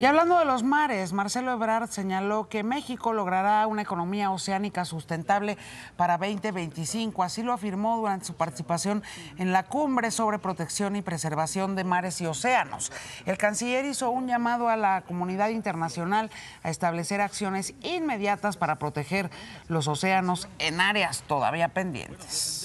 Y hablando de los mares, Marcelo Ebrard señaló que México logrará una economía oceánica sustentable para 2025. Así lo afirmó durante su participación en la cumbre sobre protección y preservación de mares y océanos. El canciller hizo un llamado a la comunidad internacional a establecer acciones inmediatas para proteger los océanos en áreas todavía pendientes.